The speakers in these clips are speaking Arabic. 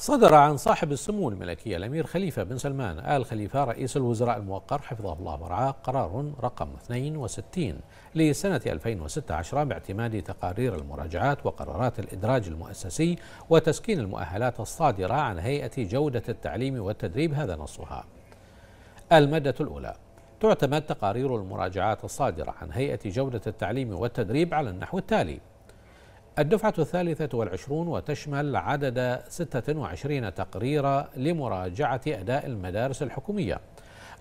صدر عن صاحب السمو الملكية الأمير خليفة بن سلمان آل خليفة رئيس الوزراء الموقر حفظه الله ورعاه قرار رقم 62 لسنة 2016 باعتماد تقارير المراجعات وقرارات الإدراج المؤسسي وتسكين المؤهلات الصادرة عن هيئة جودة التعليم والتدريب هذا نصها المادة الأولى تعتمد تقارير المراجعات الصادرة عن هيئة جودة التعليم والتدريب على النحو التالي الدفعة الثالثة والعشرون وتشمل عدد 26 تقريرا لمراجعة أداء المدارس الحكومية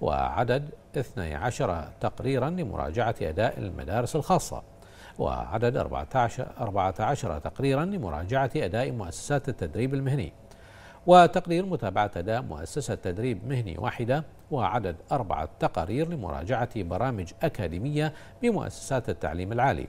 وعدد 12 تقريرا لمراجعة أداء المدارس الخاصة وعدد 14, 14 تقريرا لمراجعة أداء مؤسسات التدريب المهني وتقرير متابعة أداء مؤسسة تدريب مهني واحدة وعدد أربعة تقارير لمراجعة برامج أكاديمية بمؤسسات التعليم العالي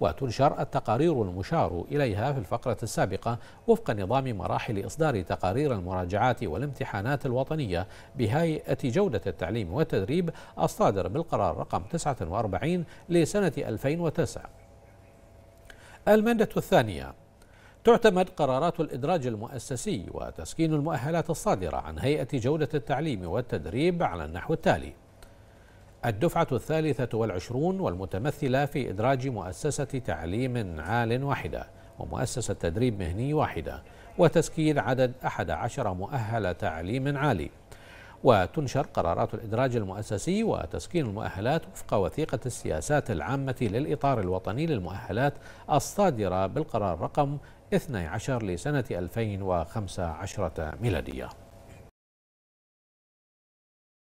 وتنشر التقارير المشار إليها في الفقرة السابقة وفق نظام مراحل إصدار تقارير المراجعات والامتحانات الوطنية بهيئة جودة التعليم والتدريب الصادر بالقرار رقم 49 لسنة 2009 المادة الثانية تعتمد قرارات الإدراج المؤسسي وتسكين المؤهلات الصادرة عن هيئة جودة التعليم والتدريب على النحو التالي الدفعة الثالثة والعشرون والمتمثلة في إدراج مؤسسة تعليم عال واحدة ومؤسسة تدريب مهني واحدة وتسكيل عدد أحد عشر مؤهل تعليم عالي وتنشر قرارات الإدراج المؤسسي وتسكين المؤهلات وفق وثيقة السياسات العامة للإطار الوطني للمؤهلات الصادرة بالقرار رقم 12 لسنة 2015 ميلادية